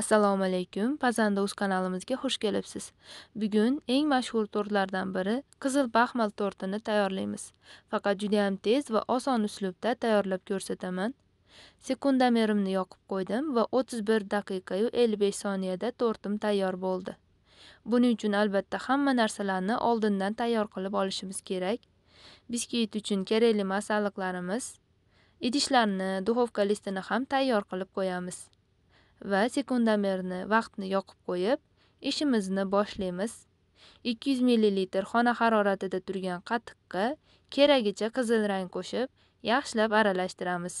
assalomu alaykum pazanda uz kanalimizga xush kelibsiz bugun eng mashhur tortlardan biri qizil baxmal tortini tayyorlaymiz faqat juda tez va oson uslubda tayyorlab ko'rsataman sekundomerimni yoqib qo'ydim va 31 daqiqa yu 55 soniyada tortim tayyor bo'ldi buning uchun albatta hamma narsalarni oldindan tayyor qilib olishimiz kerak biskvit uchun kerakli masalliqlarimiz idishlarni duxovka listini ham tayyor qilib qo'yamiz va sekundomerni vaqtni yoqib qo'yib ishimizni boshlaymiz 200 ml xona haroratida turgan qatiqqa keragicha qizil rang qo'shib yaxshilab aralashtiramiz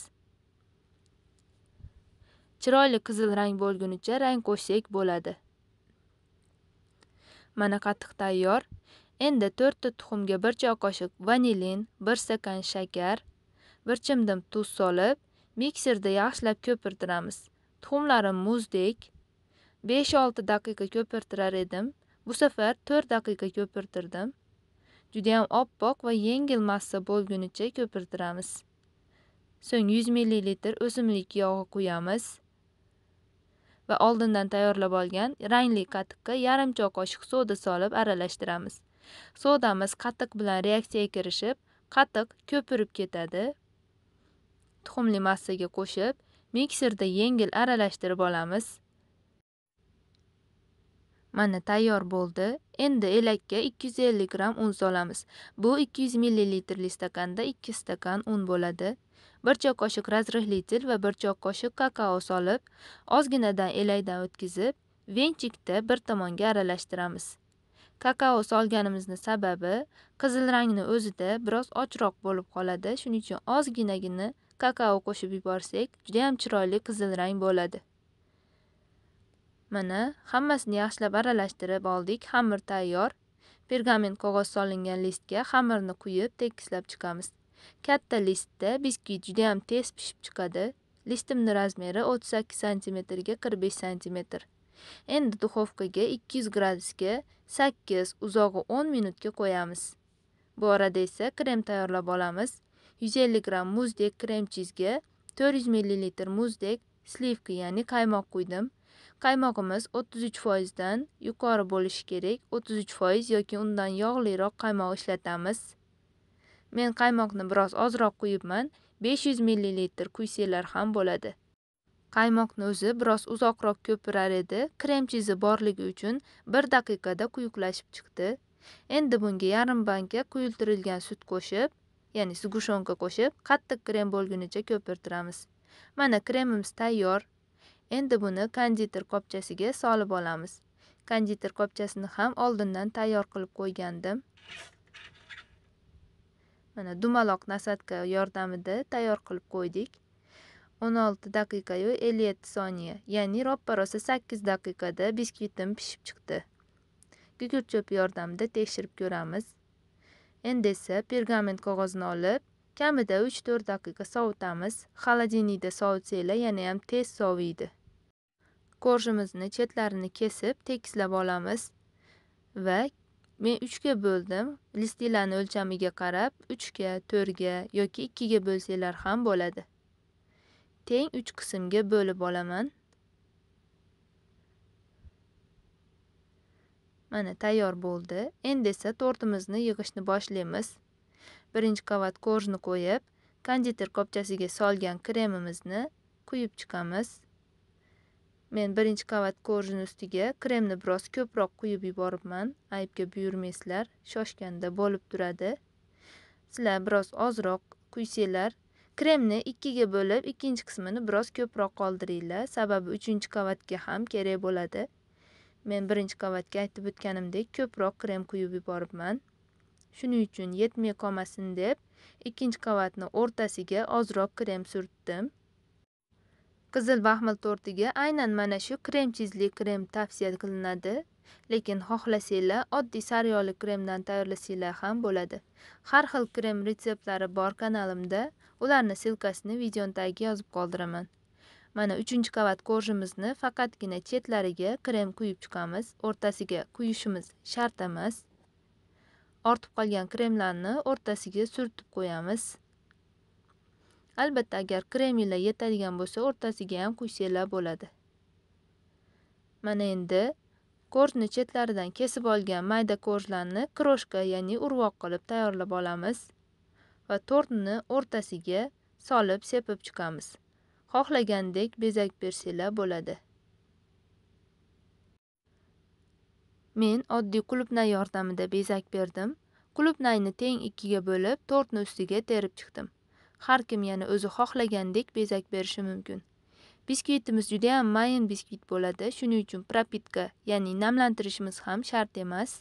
chiroyli qizil rang bo'lgunicha rang qo'shsak bo'ladi mana qatiq tayyor endi 4 ta tuxumga 1 choy qoshiq vanilin 1 stakan shakar 1 chimdim tuz solib mikserda yaxshilab ko'pirtiramiz tuxumlarim muzdek 5-6 daqiqa ko'pirtirar edim bu safar 4 daqiqa ko'pirtirdim Juda ham oppoq va yengil massa bo'lgunicha ko'pirtiramiz so'ng 100 ml o'simlik yog'i quyamiz va oldindan tayyorlab olgan rangli qatiqqa yarim choy qoshiq soda solib aralashtiramiz sodamiz qatiq bilan reaksiyaga kirishib qatiq ko'pirib ketadi tuxumli massaga qo'shib mikserda yengil aralashtirib olamiz mana tayyor bo'ldi endi elakka 250 gram un solamiz bu 200 millilitrli stakanda 2 stakan un bo'ladi bir choy qoshiq razrihlitil va bir choy qoshiq kakao solib ozginadan elakdan o'tkazib venchikda bir tomonga aralashtiramiz kakao solganimizning sababi qizil rangni o'zida biroz ochroq bo'lib qoladi shuning uchun ozginagini kakao qo'shib yuborsak juda ham chiroyli qizil rang bo'ladi mana hammasini yaxshilab aralashtirib oldik xamir tayyor pergament qog'oz solingan listga xamirni quyib tekislab chiqamiz katta listda biskvit juda ham tez pishib chiqadi listimni razmeri 38 santimetrga 45 santimetr endi duxovkaga 200 gradusga 8 uzog'i 10 minutga qo'yamiz bu orada esa krem tayyorlab olamiz 150 g muzdek krem chizgi, 400 ml muzdek slivka ya'ni qaymoq qo'ydim. Qaymoqimiz 33 dan yuqori bo'lishi kerak. 33 yoki undan yog'liroq qaymoq ishlatamiz. Men qaymoqni biroz ozroq quyibman. 500 ml quysalar ham bo'ladi. Qaymoqni o'zi biroz uzoqroq ko'pirar edi. Krem chizi borligi uchun 1 daqiqada quyuqlashib chiqdi. Endi bunga yarim banka quyultirilgan sut qo'shib, ya'ni sugushonka qo'shib qattiq krem bo'lgunicha ko'pirtiramiz mana kremimiz tayyor endi buni konditer qopchasiga solib olamiz konditer qopchasini ham oldindan tayyor qilib qo'ygandim mana dumaloq nasadka yordamida tayyor qilib qo'ydik 16 daqiqayu 57 soniya ya'ni roppa rosa 8 daqiqada biskvitim pishib chiqdi gugurt cho'pi yordamida tekshirib ko'ramiz endi esa pergament qog'ozini olib kamida uch to'rt daqiqa sovitamiz xolodilnikda yana yanayam tez soviydi korjimizni chetlarini kesib tekislab olamiz va men uchga bo'ldim Listilarni o'lchamiga qarab uchga to'rtga yoki ikkiga bo'lsanglar ham bo'ladi teng uch qismga bo'lib olaman mana tayyor bo'ldi endi esa tortimizni yig'ishni boshlaymiz birinchi qavat korjni qo'yib konditer qopchasiga solgan kremimizni quyib chiqamiz men birinchi qavat korjini ustiga kremni biroz ko'proq quyib yuboribman aybga buyurmaysizlar shoshganda bo'lib turadi sizlar biroz ozroq quysanglar kremni ikkiga bo'lib ikkinchi qismini biroz ko'proq qoldiringlar sababi uchinchi qavatga ham kerak bo'ladi men birinchi qavatga aytib o'tganimdek ko'proq krem quyib yuboribman shuning uchun yetmay qolmasin deb ikkinchi qavatni o'rtasiga ozroq krem surtdim qizil baxmal tortiga aynan mana shu krem chizli krem tavsiya qilinadi lekin xohlasanglar oddiy sariyoli kremdan tayyorlasanglar ham bo'ladi har xil krem retseptlari bor kanalimda ularni ssilkasini videoni tagiga yozib qoldiraman mana uchinchi qavat korjimizni faqatgina chetlariga krem quyib chiqamiz o'rtasiga quyishimiz shart emas ortib qolgan kremlarni o'rtasiga surtib qo'yamiz albatta agar kremilar yetadigan bo'lsa o'rtasiga ham quysanglar bo'ladi mana endi korjni chetlaridan kesib olgan mayda korjlarni kroshka ya'ni urvoq qilib tayyorlab olamiz va tortni o'rtasiga solib sepib chiqamiz xohlagandek bezak bersanglar bo'ladi men oddiy qulupna yordamida bezak berdim qulupnayni teng ikkiga bo'lib to'rtni ustiga terib chiqdim har kim yana o'zi xohlagandek bezak berishi mumkin biskvitimiz ham mayin biskvit bo'ladi shuning uchun propitka ya'ni namlantirishimiz ham shart emas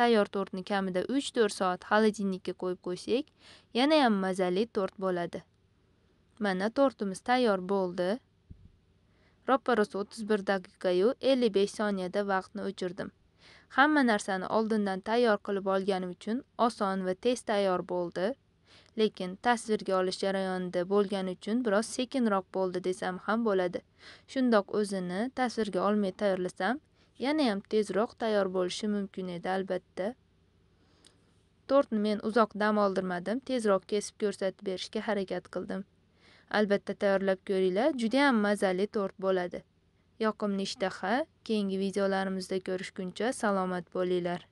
tayyor tortni kamida 3-4 soat xolodilnikka qo'yib qo'ysak yana ham mazali tort bo'ladi mana tortimiz tayyor bo'ldi roppa 31 o'ttiz bir daqiqayu 55 soniyada vaqtni o'chirdim hamma narsani oldindan tayyor qilib olganim uchun oson va tez tayyor bo'ldi lekin tasvirga olish jarayonida bo'lgani uchun biroz sekinroq bo'ldi desam ham bo'ladi shundoq o'zini tasvirga olmay tayyorlasam yana ham tezroq tayyor bo'lishi mumkin edi albatta tortni men uzoq dam oldirmadim tezroq kesib ko'rsatib berishga harakat qildim albatta tayyorlab ko'ringlar juda ham mazali to'rt bo'ladi yoqimli ishtaha keyingi videolarimizda ko'rishguncha salomat bo'linglar